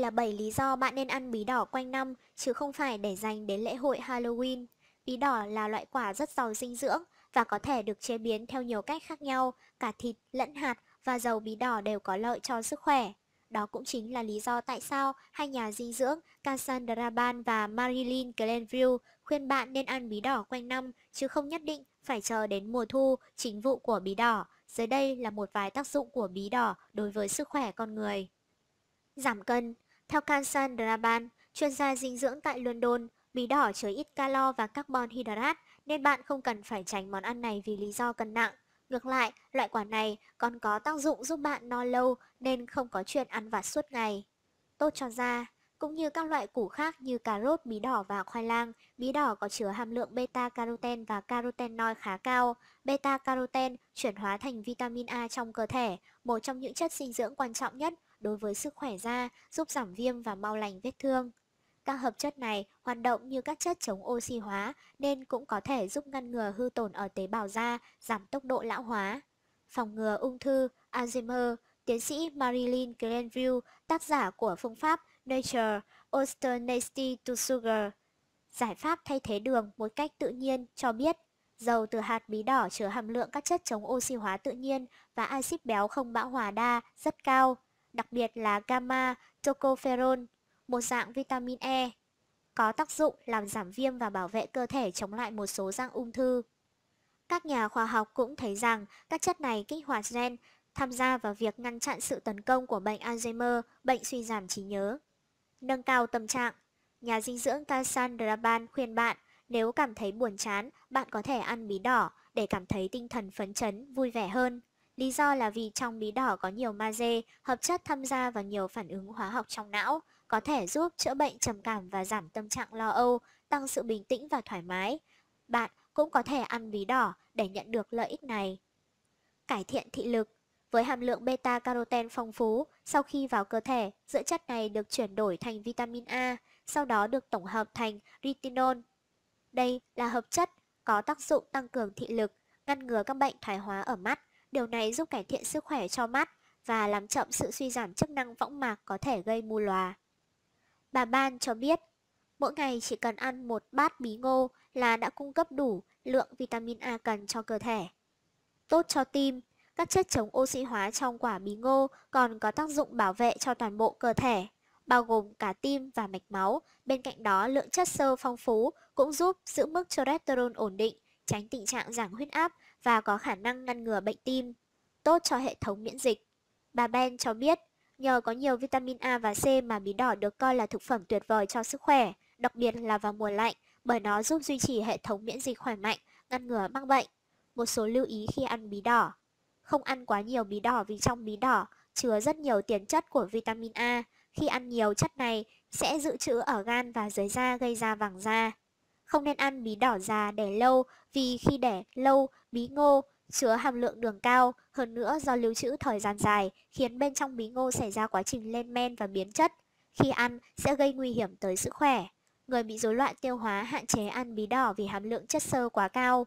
là 7 lý do bạn nên ăn bí đỏ quanh năm, chứ không phải để dành đến lễ hội Halloween. Bí đỏ là loại quả rất giàu dinh dưỡng và có thể được chế biến theo nhiều cách khác nhau, cả thịt, lẫn hạt và dầu bí đỏ đều có lợi cho sức khỏe. Đó cũng chính là lý do tại sao hai nhà dinh dưỡng Cassandra Ban và Marilyn Glenview khuyên bạn nên ăn bí đỏ quanh năm chứ không nhất định phải chờ đến mùa thu, chính vụ của bí đỏ. Dưới đây là một vài tác dụng của bí đỏ đối với sức khỏe con người. Giảm cân theo Kansan Draban, chuyên gia dinh dưỡng tại London, bí đỏ chứa ít calo và carbon hydrate nên bạn không cần phải tránh món ăn này vì lý do cân nặng. Ngược lại, loại quả này còn có tác dụng giúp bạn no lâu nên không có chuyện ăn vặt suốt ngày. Tốt cho da cũng như các loại củ khác như cà rốt, bí đỏ và khoai lang. Bí đỏ có chứa hàm lượng beta-caroten và carotenoid khá cao. Beta-caroten chuyển hóa thành vitamin A trong cơ thể, một trong những chất dinh dưỡng quan trọng nhất đối với sức khỏe da, giúp giảm viêm và mau lành vết thương. Các hợp chất này hoạt động như các chất chống oxy hóa nên cũng có thể giúp ngăn ngừa hư tổn ở tế bào da, giảm tốc độ lão hóa. Phòng ngừa ung thư, Alzheimer, tiến sĩ Marilyn Grenville, tác giả của phương pháp Nature Osternasty to Sugar. Giải pháp thay thế đường một cách tự nhiên cho biết dầu từ hạt bí đỏ chứa hàm lượng các chất chống oxy hóa tự nhiên và axit béo không bão hòa đa rất cao, đặc biệt là gamma tocopherol, một dạng vitamin E, có tác dụng làm giảm viêm và bảo vệ cơ thể chống lại một số dạng ung thư. Các nhà khoa học cũng thấy rằng các chất này kích hoạt gen tham gia vào việc ngăn chặn sự tấn công của bệnh Alzheimer, bệnh suy giảm trí nhớ nâng cao tâm trạng. Nhà dinh dưỡng Cassandra Ban khuyên bạn, nếu cảm thấy buồn chán, bạn có thể ăn bí đỏ để cảm thấy tinh thần phấn chấn, vui vẻ hơn. Lý do là vì trong bí đỏ có nhiều magie, hợp chất tham gia vào nhiều phản ứng hóa học trong não, có thể giúp chữa bệnh trầm cảm và giảm tâm trạng lo âu, tăng sự bình tĩnh và thoải mái. Bạn cũng có thể ăn bí đỏ để nhận được lợi ích này. Cải thiện thị lực với hàm lượng beta carotene phong phú, sau khi vào cơ thể, dưỡng chất này được chuyển đổi thành vitamin A, sau đó được tổng hợp thành retinol. Đây là hợp chất có tác dụng tăng cường thị lực, ngăn ngừa các bệnh thoái hóa ở mắt. Điều này giúp cải thiện sức khỏe cho mắt và làm chậm sự suy giảm chức năng võng mạc có thể gây mù lòa. Bà Ban cho biết, mỗi ngày chỉ cần ăn một bát bí ngô là đã cung cấp đủ lượng vitamin A cần cho cơ thể. Tốt cho tim, các chất chống oxy hóa trong quả bí ngô còn có tác dụng bảo vệ cho toàn bộ cơ thể, bao gồm cả tim và mạch máu. Bên cạnh đó, lượng chất xơ phong phú cũng giúp giữ mức cholesterol ổn định, tránh tình trạng giảm huyết áp và có khả năng ngăn ngừa bệnh tim, tốt cho hệ thống miễn dịch. Bà Ben cho biết, nhờ có nhiều vitamin A và C mà bí đỏ được coi là thực phẩm tuyệt vời cho sức khỏe, đặc biệt là vào mùa lạnh, bởi nó giúp duy trì hệ thống miễn dịch khỏe mạnh, ngăn ngừa mắc bệnh. Một số lưu ý khi ăn bí đỏ không ăn quá nhiều bí đỏ vì trong bí đỏ chứa rất nhiều tiền chất của vitamin A. Khi ăn nhiều chất này sẽ dự trữ ở gan và dưới da gây ra vàng da. Không nên ăn bí đỏ già để lâu vì khi để lâu, bí ngô chứa hàm lượng đường cao, hơn nữa do lưu trữ thời gian dài khiến bên trong bí ngô xảy ra quá trình lên men và biến chất. Khi ăn sẽ gây nguy hiểm tới sức khỏe. Người bị rối loạn tiêu hóa hạn chế ăn bí đỏ vì hàm lượng chất xơ quá cao.